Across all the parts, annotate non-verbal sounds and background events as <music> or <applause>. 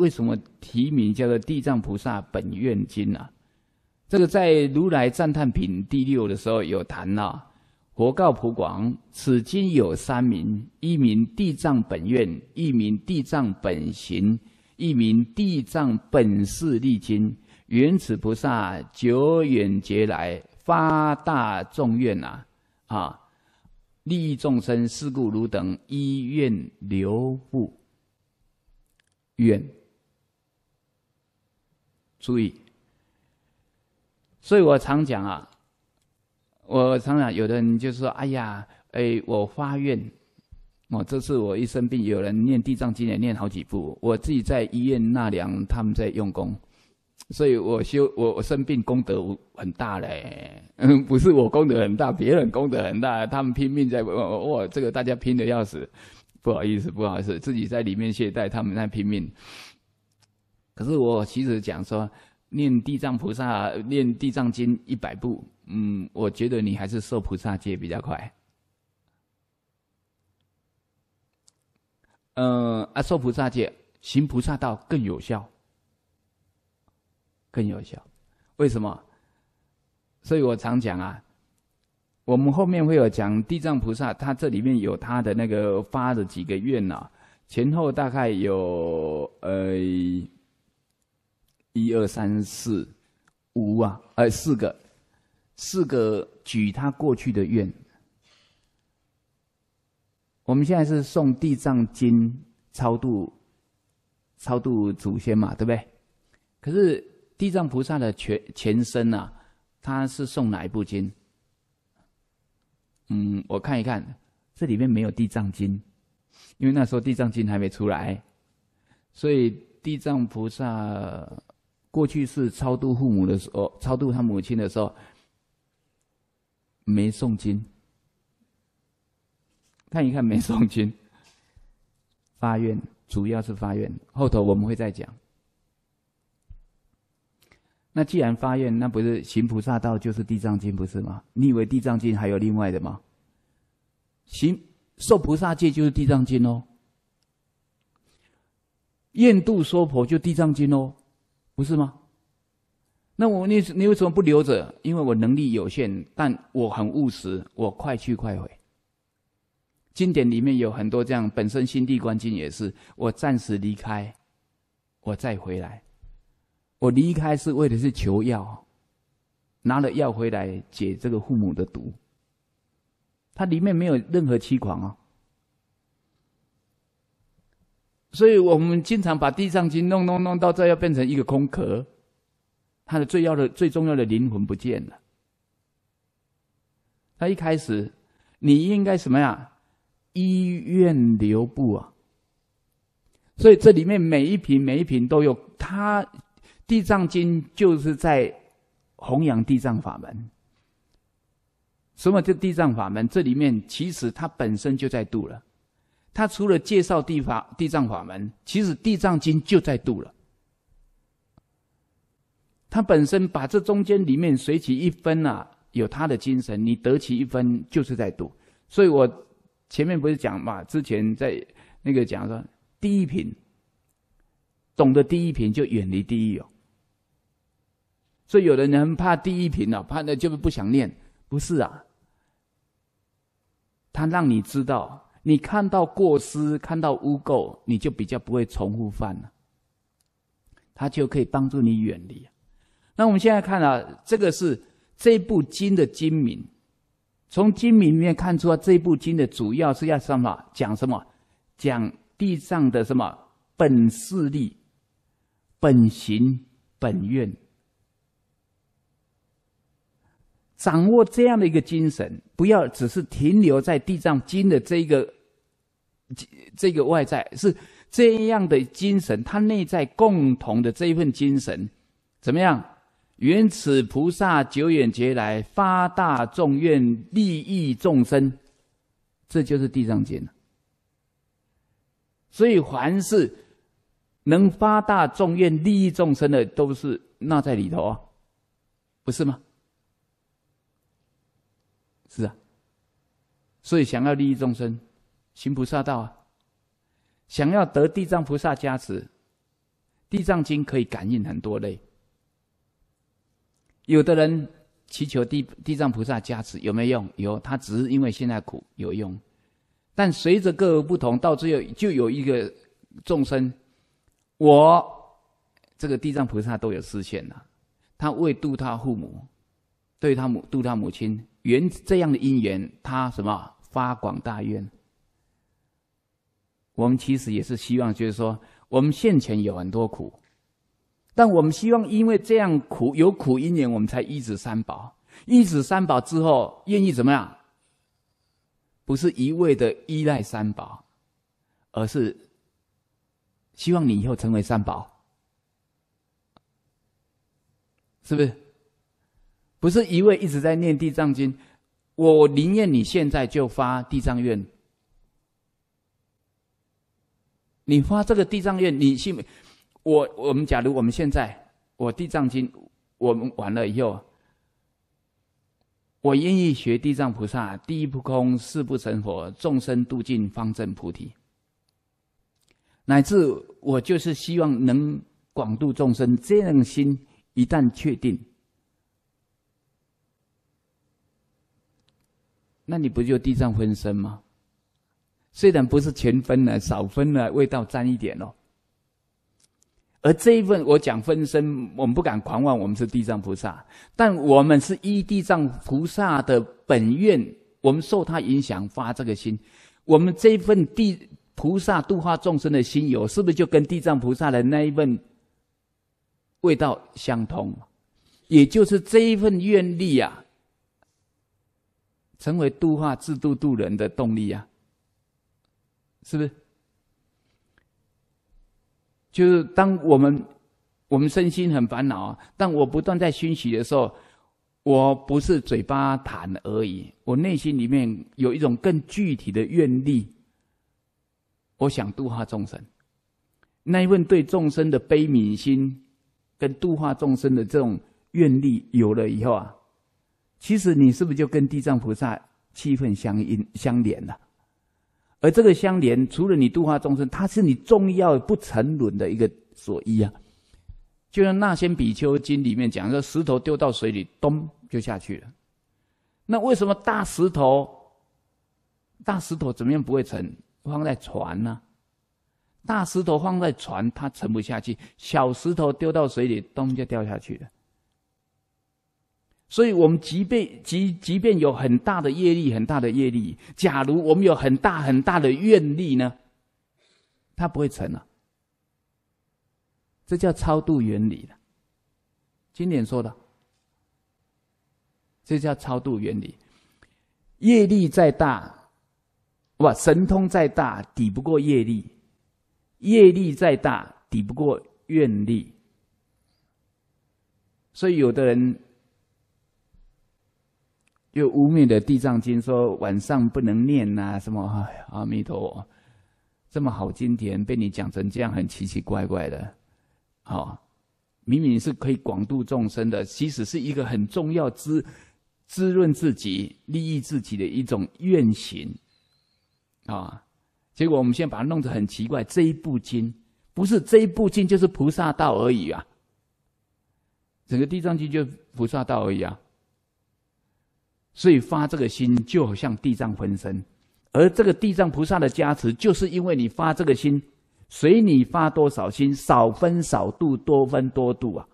为什么题名叫做《地藏菩萨本愿经》呢？这个在《如来赞叹品》第六的时候有谈到，佛告普广，此经有三名：一名《地藏本愿》，一名《地藏本行》，一名《地藏本事利经》。原始菩萨久远劫来发大众愿啊！啊，利益众生，是故汝等，依愿留布，愿。注意，所以我常讲啊，我常讲，有的人就说：“哎呀，哎，我发愿，哦，这次我一生病，有人念地藏经也念好几部，我自己在医院纳凉，他们在用功，所以我修我生病功德很大嘞，<laughs> 不是我功德很大，别人功德很大，他们拼命在，哦、这个大家拼的要死，不好意思，不好意思，自己在里面懈怠，他们在拼命。”可是我其实讲说念地藏菩萨、念地藏经一百部，嗯，我觉得你还是受菩萨戒比较快。嗯，啊，受菩萨戒行菩萨道更有效，更有效。为什么？所以我常讲啊，我们后面会有讲地藏菩萨，他这里面有他的那个发的几个愿呐，前后大概有呃。一二三四五啊，哎，四个，四个举他过去的愿。我们现在是送《地藏经》超度，超度祖先嘛，对不对？可是地藏菩萨的前前身啊，他是送哪一部经？嗯，我看一看，这里面没有《地藏经》，因为那时候《地藏经》还没出来，所以地藏菩萨。过去是超度父母的时候，超度他母亲的时候，没诵经。看一看没诵经，发愿主要是发愿，后头我们会再讲。那既然发愿，那不是行菩萨道就是地藏经，不是吗？你以为地藏经还有另外的吗？行受菩萨戒就是地藏经哦，愿度娑婆就地藏经哦。不是吗？那我你你为什么不留着？因为我能力有限，但我很务实，我快去快回。经典里面有很多这样，本身心地观经也是，我暂时离开，我再回来。我离开是为的是求药，拿了药回来解这个父母的毒。它里面没有任何欺狂啊。所以我们经常把《地藏经》弄弄弄到这，要变成一个空壳，他的最要的最重要的灵魂不见了。他一开始，你应该什么呀？“医院留步”啊！所以这里面每一瓶每一瓶都有他，《地藏经》就是在弘扬地藏法门。什么这地藏法门这里面，其实它本身就在度了。他除了介绍地法、地藏法门，其实《地藏经》就在度了。他本身把这中间里面随其一分呐，有他的精神，你得其一分就是在度。所以我前面不是讲嘛，之前在那个讲说第一品，懂得第一品就远离地狱哦。所以有的人很怕第一品哦，怕的就是不想念，不是啊？他让你知道。你看到过失，看到污垢，你就比较不会重复犯了。他就可以帮助你远离。那我们现在看啊，这个是这部经的经名。从经名里面看出啊，这部经的主要是要什么？讲什么？讲地藏的什么本势力、本行、本愿。掌握这样的一个精神，不要只是停留在《地藏经》的这个，这这个外在是这样的精神，它内在共同的这一份精神，怎么样？原此菩萨久远劫来发大众愿利益众生，这就是《地藏经》了。所以，凡是能发大众愿利益众生的，都是那在里头啊，不是吗？是啊，所以想要利益众生，行菩萨道啊。想要得地藏菩萨加持，《地藏经》可以感应很多类。有的人祈求地地藏菩萨加持有没有用？有，他只是因为现在苦有用。但随着各不同，到最后就有一个众生，我这个地藏菩萨都有视线了，他为度他父母，对他母度他母亲。缘这样的因缘，他什么发广大愿？我们其实也是希望，就是说，我们现前有很多苦，但我们希望，因为这样苦有苦因缘，我们才一止三宝。一止三宝之后，愿意怎么样？不是一味的依赖三宝，而是希望你以后成为三宝，是不是？不是一味一直在念地藏经，我宁愿你现在就发地藏愿。你发这个地藏愿，你信没？我我们假如我们现在，我地藏经我们完了以后，我愿意学地藏菩萨第一不空，四不成佛，众生度尽方正菩提。乃至我就是希望能广度众生，这样心一旦确定。那你不就地藏分身吗？虽然不是全分了，少分了，味道沾一点咯。而这一份我讲分身，我们不敢狂妄，我们是地藏菩萨，但我们是依地藏菩萨的本愿，我们受他影响发这个心，我们这一份地菩萨度化众生的心有，是不是就跟地藏菩萨的那一份味道相通？也就是这一份愿力啊，成为度化制度度人的动力啊，是不是？就是当我们我们身心很烦恼啊，但我不断在熏习的时候，我不是嘴巴谈而已，我内心里面有一种更具体的愿力。我想度化众生，那一份对众生的悲悯心，跟度化众生的这种愿力有了以后啊。其实你是不是就跟地藏菩萨气氛相应相连了？而这个相连，除了你度化众生，它是你重要不沉沦的一个所依啊。就像《那些比丘经》里面讲，说石头丢到水里，咚就下去了。那为什么大石头，大石头怎么样不会沉？放在船呢？大石头放在船，它沉不下去；小石头丢到水里，咚就掉下去了。所以，我们即便即即便有很大的业力，很大的业力，假如我们有很大很大的愿力呢，它不会成了。这叫超度原理了。经典说的，这叫超度原理。业力再大，哇，神通再大，抵不过业力；业力再大，抵不过愿力。所以，有的人。又污蔑的《地藏经》说晚上不能念呐，什么 <sighs> 阿弥陀，佛，这么好经典被你讲成这样很奇奇怪怪的，好，明明是可以广度众生的，其实是一个很重要滋滋润自己、利益自己的一种愿行啊。结果我们现在把它弄得很奇怪，这一部经不是这一部经，就是菩萨道而已啊。整个《地藏经》就菩萨道而已啊。所以发这个心，就好像地藏分身，而这个地藏菩萨的加持，就是因为你发这个心，随你发多少心，少分少度，多分多度啊，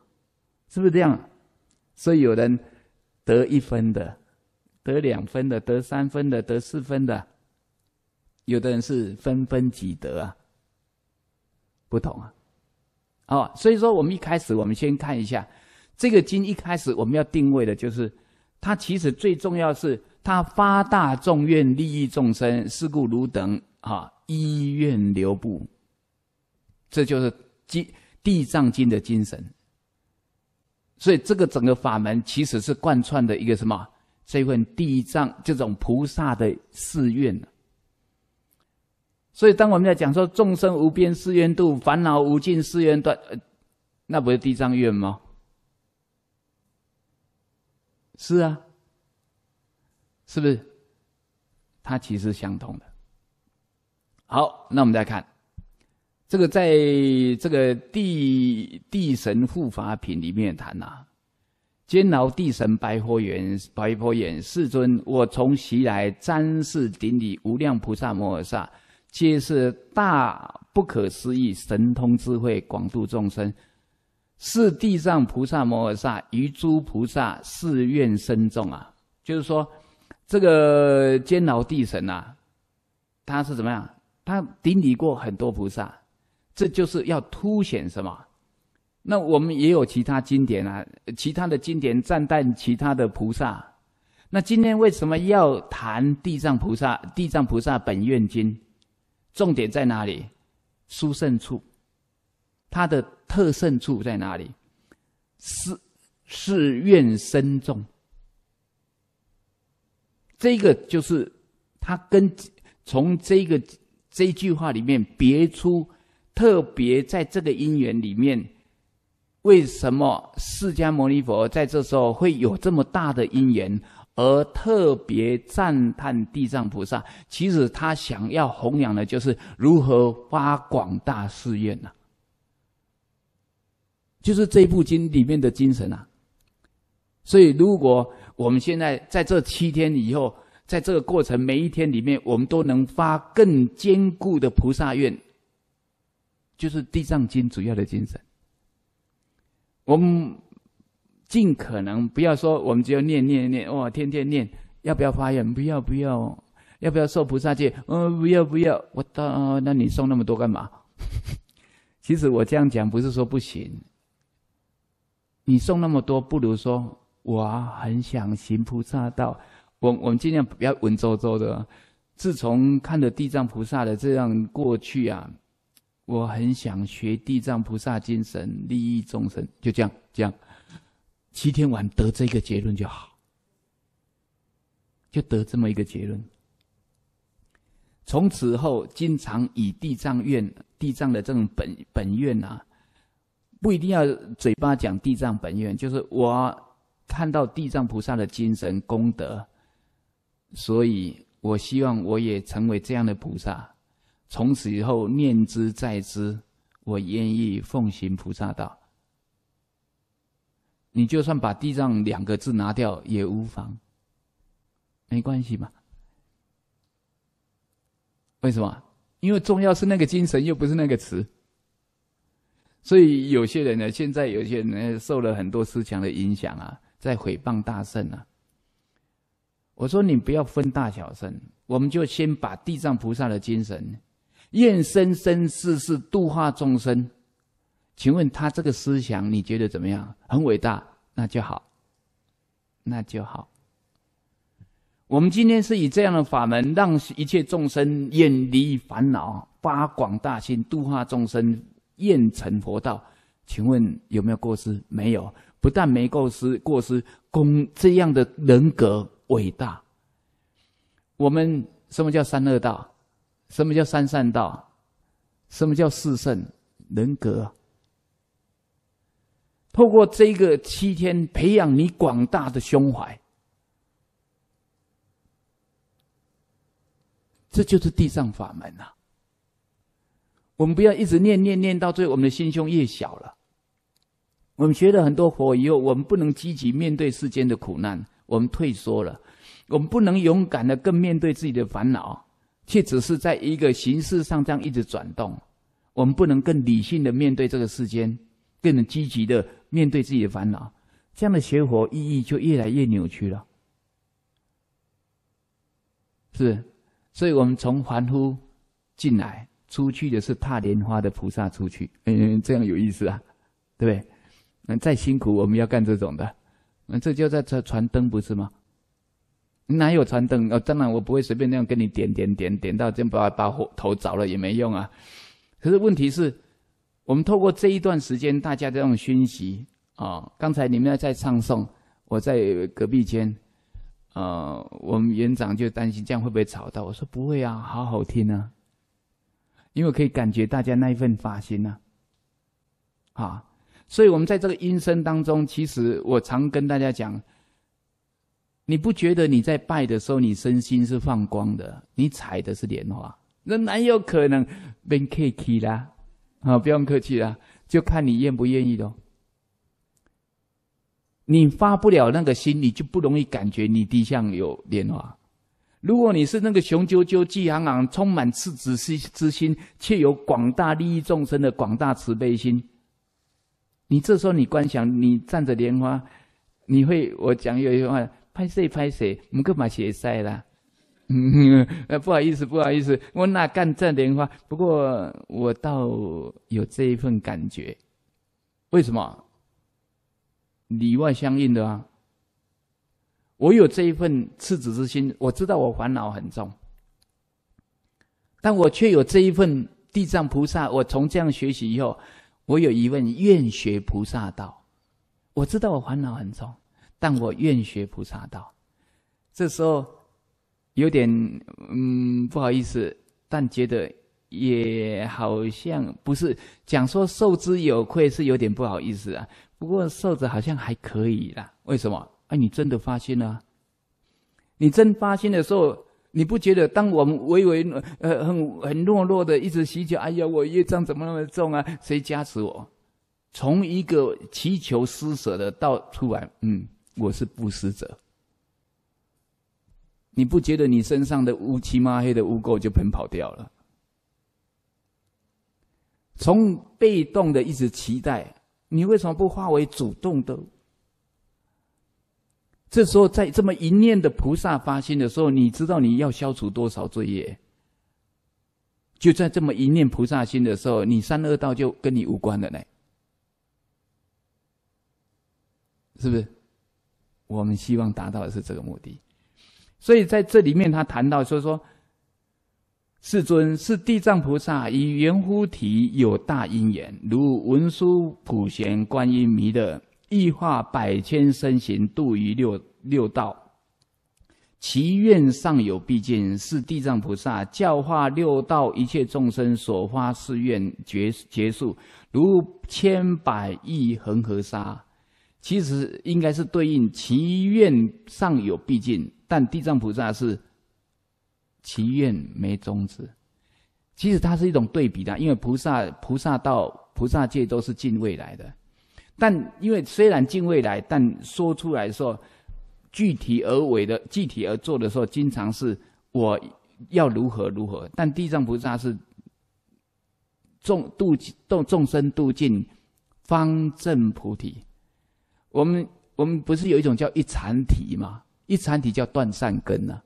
是不是这样？所以有人得一分的，得两分的，得三分的，得四分的，有的人是分分几得啊，不同啊。哦，所以说我们一开始，我们先看一下这个经一开始我们要定位的就是。他其实最重要是，他发大众愿，利益众生，是故如等啊，依愿留步。这就是《地地藏经》的精神。所以这个整个法门其实是贯穿的一个什么？这份地藏这种菩萨的誓愿所以当我们在讲说众生无边誓愿度，烦恼无尽誓愿断，那不是地藏愿吗？是啊，是不是？它其实相通的。好，那我们再看这个，在这个地地神护法品里面谈呐，监牢地神白佛言：“白佛言，世尊，我从昔来瞻视顶礼无量菩萨摩诃萨，皆是大不可思议神通智慧，广度众生。”是地藏菩萨摩诃萨于诸菩萨誓愿深重啊，就是说这个监牢地神呐，他是怎么样？他顶礼过很多菩萨，这就是要凸显什么？那我们也有其他经典啊，其他的经典赞叹其他的菩萨。那今天为什么要谈地藏菩萨？地藏菩萨本愿经，重点在哪里？殊胜处。他的特胜处在哪里？是是愿深重。这个就是他跟从这个这句话里面别出，特别在这个因缘里面，为什么释迦牟尼佛在这时候会有这么大的因缘，而特别赞叹地藏菩萨？其实他想要弘扬的就是如何发广大誓愿呐。就是这部经里面的精神啊，所以如果我们现在在这七天以后，在这个过程每一天里面，我们都能发更坚固的菩萨愿，就是《地藏经》主要的精神。我们尽可能不要说我们只要念念念，哇，天天念，要不要发愿？不要不要，要不要受菩萨戒？嗯，不要不要。我道，那你送那么多干嘛？<laughs> 其实我这样讲不是说不行。你送那么多，不如说我很想行菩萨道。我我们尽量不要文绉绉的。自从看了地藏菩萨的这样过去啊，我很想学地藏菩萨精神，利益众生。就这样，这样，七天晚得这个结论就好，就得这么一个结论。从此后，经常以地藏院、地藏的这种本本愿啊。不一定要嘴巴讲地藏本愿，就是我看到地藏菩萨的精神功德，所以我希望我也成为这样的菩萨。从此以后念之在之，我愿意奉行菩萨道。你就算把地藏两个字拿掉也无妨，没关系嘛？为什么？因为重要是那个精神，又不是那个词。所以有些人呢，现在有些人受了很多思想的影响啊，在诽谤大圣啊。我说你不要分大小圣，我们就先把地藏菩萨的精神，愿生生世世度化众生。请问他这个思想你觉得怎么样？很伟大，那就好，那就好。我们今天是以这样的法门，让一切众生远离烦恼，发广大心，度化众生。厌成佛道，请问有没有过失？没有，不但没过失，过失功这样的人格伟大。我们什么叫三恶道？什么叫三善道？什么叫四圣人格？透过这个七天培养你广大的胸怀，这就是地藏法门呐。我们不要一直念念念到最，后，我们的心胸越小了。我们学了很多佛以后，我们不能积极面对世间的苦难，我们退缩了，我们不能勇敢的更面对自己的烦恼，却只是在一个形式上这样一直转动。我们不能更理性的面对这个世间，更积极的面对自己的烦恼，这样的学佛意义就越来越扭曲了，是？所以，我们从凡夫进来。出去的是踏莲花的菩萨出去，嗯，这样有意思啊，对不对？那再辛苦，我们要干这种的，那这就在传灯不是吗？哪有传灯？当然我不会随便那样跟你点点点点到，真把把火头着了也没用啊。可是问题是，我们透过这一段时间大家这种熏习啊，刚才你们在唱诵，我在隔壁间，呃，我们园长就担心这样会不会吵到，我说不会啊，好好听啊。因为可以感觉大家那一份发心呐，啊，所以我们在这个音声当中，其实我常跟大家讲，你不觉得你在拜的时候，你身心是放光的，你踩的是莲花，那哪有可能变 K K 啦？啊，不用客气啦，就看你愿不愿意喽。你发不了那个心，你就不容易感觉你地上有莲花。如果你是那个雄赳赳、气昂昂、充满赤子之心，却有广大利益众生的广大慈悲心，你这时候你观想你站着莲花，你会我讲有一句话，拍谁拍谁，我们可把鞋塞了。呃，<laughs> 不好意思，不好意思，我哪敢站莲花？不过我倒有这一份感觉，为什么？里外相应的啊。我有这一份赤子之心，我知道我烦恼很重，但我却有这一份地藏菩萨。我从这样学习以后，我有疑问，愿学菩萨道。我知道我烦恼很重，但我愿学菩萨道。这时候有点嗯不好意思，但觉得也好像不是讲说受之有愧，是有点不好意思啊。不过受着好像还可以啦。为什么？哎，你真的发心了？你真发心的时候，你不觉得？当我们唯唯呃，很很懦弱的一直祈求：“哎呀，我业障怎么那么重啊？谁加持我？”从一个祈求施舍的到出来，嗯，我是布施者。你不觉得你身上的乌漆抹黑的污垢就喷跑掉了？从被动的一直期待，你为什么不化为主动的？这时候，在这么一念的菩萨发心的时候，你知道你要消除多少罪业？就在这么一念菩萨心的时候，你三恶道就跟你无关了呢，是不是？我们希望达到的是这个目的，所以在这里面他谈到，所以说，世尊是地藏菩萨以圆乎体有大因缘，如文殊普贤观音弥勒。易化百千身形度于六六道，其愿尚有毕竟，是地藏菩萨教化六道一切众生所发誓愿绝结束，如千百亿恒河沙。其实应该是对应其愿尚有毕竟，但地藏菩萨是其愿没终止。其实它是一种对比的，因为菩萨菩萨到菩萨界都是进未来的。但因为虽然敬未来，但说出来说具体而为的、具体而做的时候，经常是我要如何如何。但地藏菩萨是众度众众生度尽，方正菩提。我们我们不是有一种叫一禅体吗？一禅体叫断善根呐，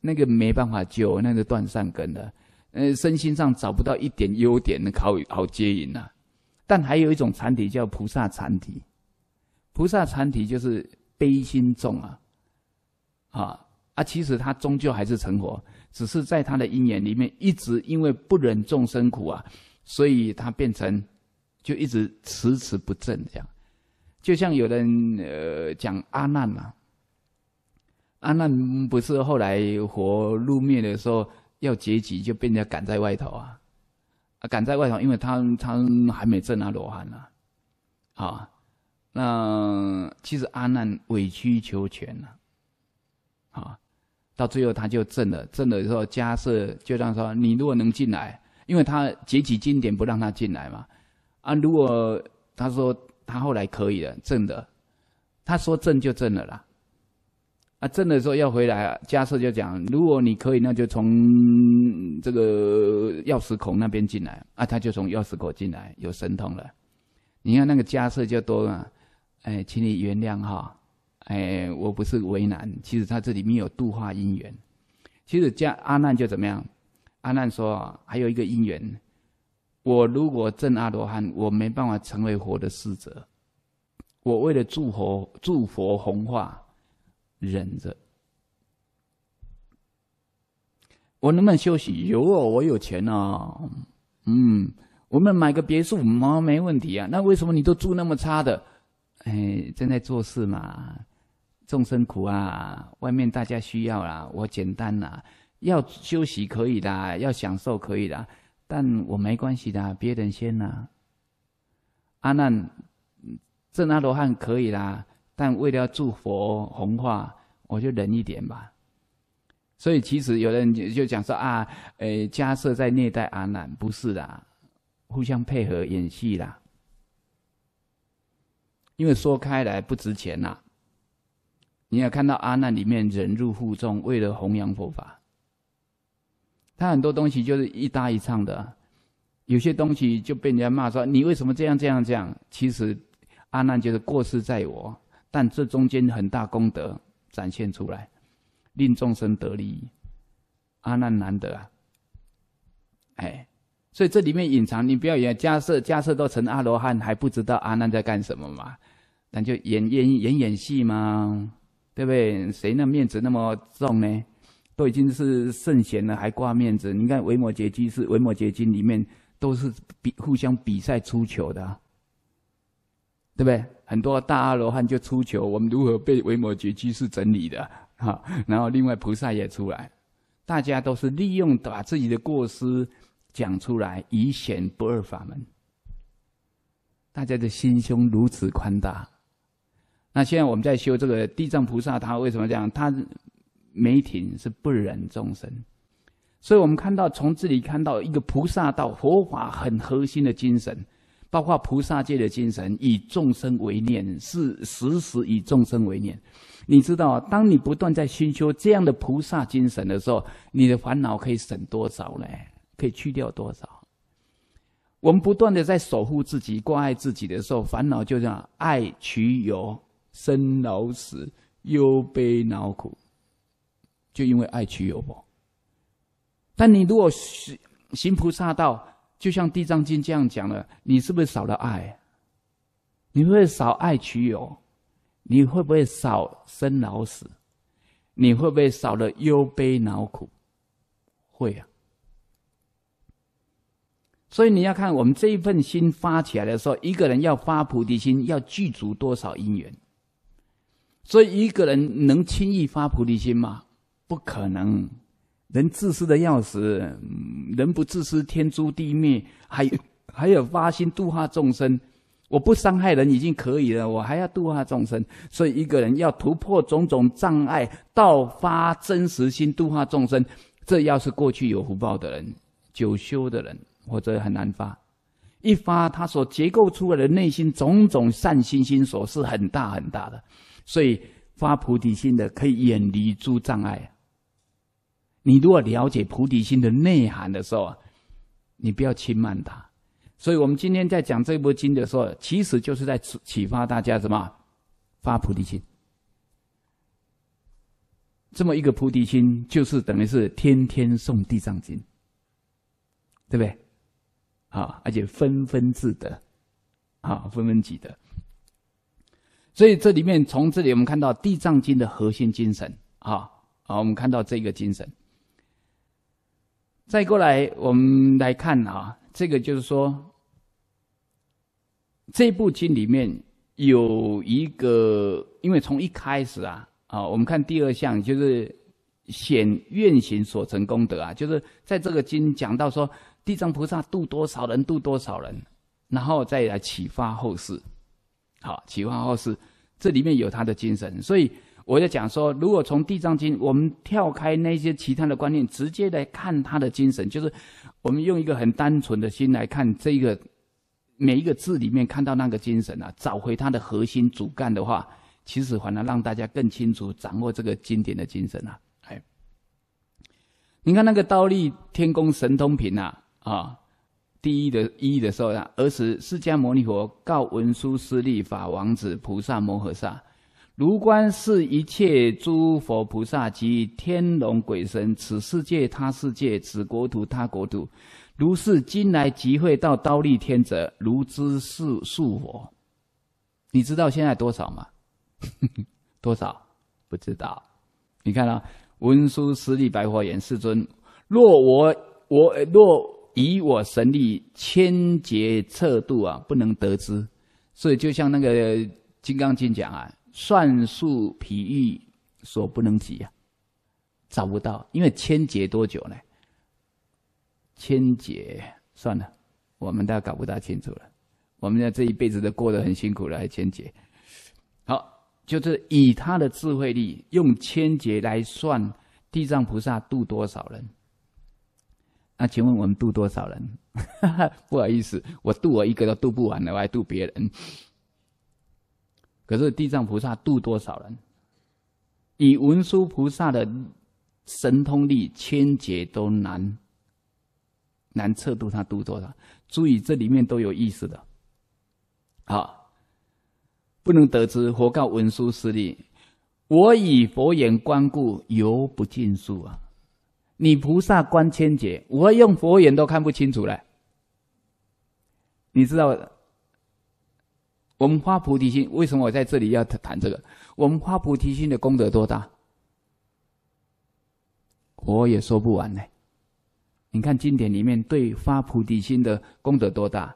那个没办法救，那个断善根的，呃，身心上找不到一点优点，能好好接引啊。但还有一种禅体叫菩萨禅体，菩萨禅体就是悲心重啊，啊啊，其实他终究还是成佛，只是在他的因缘里面，一直因为不忍众生苦啊，所以他变成就一直迟迟不正这样。就像有人呃讲阿难啊。阿难不是后来活入灭的时候要结集，就被人家赶在外头啊。啊，赶在外头，因为他他还没证阿罗汉呢，啊，那其实阿难委曲求全了，啊，到最后他就证了，证了之后加设就让说你如果能进来，因为他结起经典不让他进来嘛，啊，如果他说他后来可以了证的，他说证就证了啦。啊，真的说要回来，家奢就讲：如果你可以，那就从这个钥匙孔那边进来。啊，他就从钥匙口进来，有神通了。你看那个家奢就多啊，哎，请你原谅哈，哎，我不是为难，其实他这里面有度化因缘。其实家，阿难就怎么样？阿难说：还有一个因缘，我如果证阿罗汉，我没办法成为佛的侍者。我为了助佛助佛弘化。忍着，我能不能休息？有哦，我有钱呐，嗯，我们买个别墅嘛，没问题啊。那为什么你都住那么差的？哎，正在做事嘛，众生苦啊，外面大家需要啦，我简单呐，要休息可以的，要享受可以的，但我没关系的，别人先拿。阿难，正阿罗汉可以啦。但为了祝佛弘化，我就忍一点吧。所以其实有人就讲说啊，诶，迦设在虐待阿难，不是的，互相配合演戏啦。因为说开来不值钱啦。你也看到阿难里面忍辱负重，为了弘扬佛法，他很多东西就是一搭一唱的，有些东西就被人家骂说你为什么这样这样样，其实阿难就是过失在我。但这中间很大功德展现出来，令众生得利益，阿难难得。啊！哎，所以这里面隐藏，你不要演加设加设都成阿罗汉，还不知道阿难在干什么嘛？那就演演演演戏嘛，对不对？谁那面子那么重呢？都已经是圣贤了，还挂面子？你看《维摩诘经》是《维摩诘经》里面都是比互相比赛出球的。对不对？很多大阿罗汉就出求，我们如何被维摩诘居士整理的啊？<laughs> 然后另外菩萨也出来，大家都是利用把自己的过失讲出来，以显不二法门。大家的心胸如此宽大。那现在我们在修这个地藏菩萨，他为什么这样？他没停，是不忍众生，所以我们看到从这里看到一个菩萨道佛法很核心的精神。包括菩萨界的精神，以众生为念，是时时以众生为念。你知道，当你不断在修修这样的菩萨精神的时候，你的烦恼可以省多少呢？可以去掉多少？我们不断的在守护自己、关爱自己的时候，烦恼就这样爱取有生老死忧悲恼苦，就因为爱取有不？但你如果行菩萨道，就像《地藏经》这样讲了，你是不是少了爱？你会不会少爱取有？你会不会少生老死？你会不会少了忧悲恼苦？会啊！所以你要看我们这一份心发起来的时候，一个人要发菩提心，要具足多少因缘？所以一个人能轻易发菩提心吗？不可能。人自私的要死，人不自私，天诛地灭。还 <laughs> 还有发心度化众生，我不伤害人已经可以了，我还要度化众生。所以一个人要突破种种障碍，道发真实心度化众生。这要是过去有福报的人、久修的人，或者很难发。一发，他所结构出来的内心种种善心心所是很大很大的，所以发菩提心的可以远离诸障碍。你如果了解菩提心的内涵的时候啊，你不要轻慢它。所以，我们今天在讲这部经的时候，其实就是在启发大家什么？发菩提心。这么一个菩提心，就是等于是天天诵地藏经，对不对？啊，而且分分自得，啊，分分己得。所以，这里面从这里我们看到地藏经的核心精神啊啊，我们看到这个精神。再过来，我们来看哈，这个就是说，这部经里面有一个，因为从一开始啊，啊，我们看第二项就是显愿行所成功德啊，就是在这个经讲到说，地藏菩萨度多少人度多少人，然后再来启发后世，好，启发后世，这里面有他的精神，所以。我就讲说，如果从《地藏经》，我们跳开那些其他的观念，直接来看他的精神，就是我们用一个很单纯的心来看这个每一个字里面看到那个精神啊，找回它的核心主干的话，其实反而让大家更清楚掌握这个经典的精神啊。哎，你看那个倒立天宫神通品呐，啊，第一的一的时候啊，儿时释迦牟尼佛告文殊师利法王子菩萨摩诃萨。如观是一切诸佛菩萨及天龙鬼神，此世界他世界，此国土他国土，如是今来集会到刀立天者，如知是数我。<laughs> 你知道现在多少吗？<laughs> 多少？不知道。你看啊，文殊十利白佛言：“世尊，若我我若以我神力千劫测度啊，不能得知。所以就像那个《金刚经》讲啊。”算术皮遇所不能及呀，找不到，因为千劫多久呢？千劫算了，我们大家搞不大清楚了。我们家这一辈子都过得很辛苦了，还千劫？好，就是以他的智慧力，用千劫来算地藏菩萨渡多少人？那请问我们渡多少人？<laughs> 不好意思，我渡我一个都渡不完了，我还渡别人。可是地藏菩萨度多少人？以文殊菩萨的神通力，千劫都难难测度他度多少。注意这里面都有意思的，好，不能得知。佛告文殊师利：我以佛眼观故，犹不尽数啊！你菩萨观千劫，我用佛眼都看不清楚了。你知道？我们发菩提心，为什么我在这里要谈这个？我们发菩提心的功德多大？我也说不完呢。你看经典里面对发菩提心的功德多大？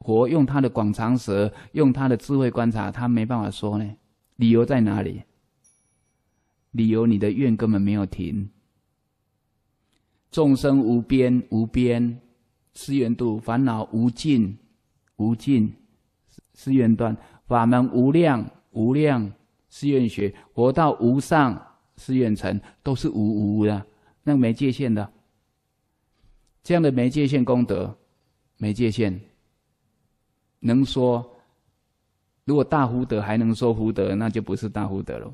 佛用他的广长舌，用他的智慧观察，他没办法说呢。理由在哪里？理由你的愿根本没有停。众生无边无边，思源度烦恼无尽无尽。寺院端法门无量无量，寺院学佛道无上寺院成都是无无的，那没界限的。这样的没界限功德，没界限，能说？如果大福德还能说福德，那就不是大福德了。